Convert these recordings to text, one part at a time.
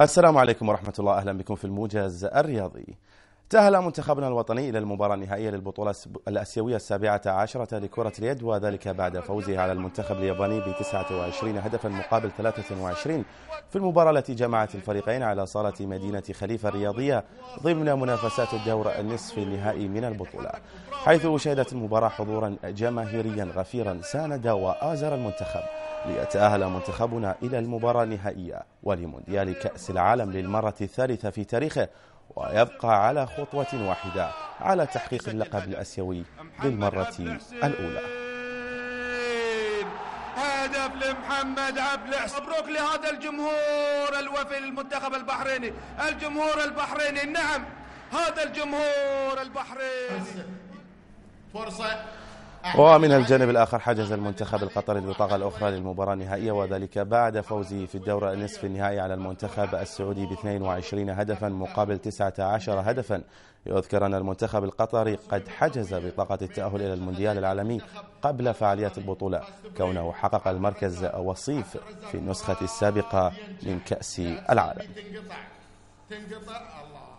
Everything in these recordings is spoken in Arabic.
السلام عليكم ورحمة الله أهلا بكم في الموجز الرياضي تأهل منتخبنا الوطني إلى المباراة النهائية للبطولة الأسيوية السابعة عشرة لكرة اليد وذلك بعد فوزه على المنتخب الياباني ب 29 هدفا مقابل 23 في المباراة التي جمعت الفريقين على صالة مدينة خليفة الرياضية ضمن منافسات الدور النصف النهائي من البطولة حيث شهدت المباراة حضورا جماهيريا غفيرا ساند وآزر المنتخب ليتأهل منتخبنا إلى المباراة النهائية ولمونديال كأس العالم للمرة الثالثة في تاريخه ويبقى على خطوة واحدة على تحقيق اللقب الأسيوي للمرة الأولى هدف لمحمد عبد مبروك لهذا الجمهور الوفي للمنتخب البحريني الجمهور البحريني نعم هذا الجمهور البحريني فرصة ومن الجانب الآخر حجز المنتخب القطري البطاقة الأخرى للمباراة النهائية وذلك بعد فوزه في الدورة النصف النهائي على المنتخب السعودي ب 22 هدفا مقابل 19 هدفا يذكر أن المنتخب القطري قد حجز بطاقة التأهل إلى المونديال العالمي قبل فعاليات البطولة كونه حقق المركز وصيف في النسخة السابقة من كأس العالم تنقطع الله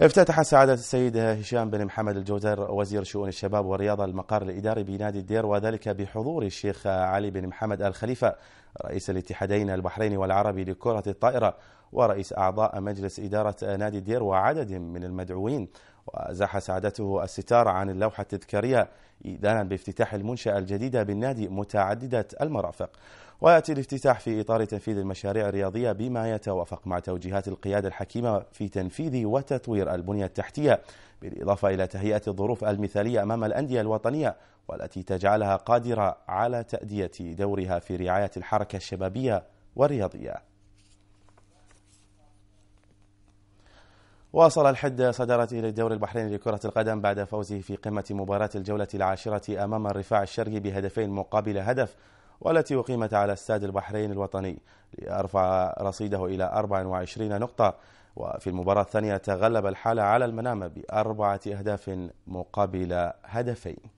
افتتح سعادة السيد هشام بن محمد الجوزر وزير شؤون الشباب والرياضة المقر الإداري بنادي الدير وذلك بحضور الشيخ علي بن محمد الخليفة رئيس الاتحادين البحريني والعربي لكرة الطائرة ورئيس أعضاء مجلس إدارة نادي الدير وعدد من المدعوين وزاح سعادته الستار عن اللوحة التذكارية إذانا بافتتاح المنشأة الجديدة بالنادي متعددة المرافق ويأتي الافتتاح في إطار تنفيذ المشاريع الرياضية بما يتوافق مع توجيهات القيادة الحكيمة في تنفيذ وتطوير البنية التحتية بالإضافة إلى تهيئة الظروف المثالية أمام الأندية الوطنية والتي تجعلها قادرة على تأدية دورها في رعاية الحركة الشبابية والرياضية واصل الحد صدرت إلى البحريني لكرة القدم بعد فوزه في قمة مباراة الجولة العاشرة أمام الرفاع الشرقي بهدفين مقابل هدف والتي أقيمت على استاد البحرين الوطني ليرفع رصيده إلى 24 نقطة وفي المباراة الثانية تغلب الحالة على المنامة بأربعة أهداف مقابل هدفين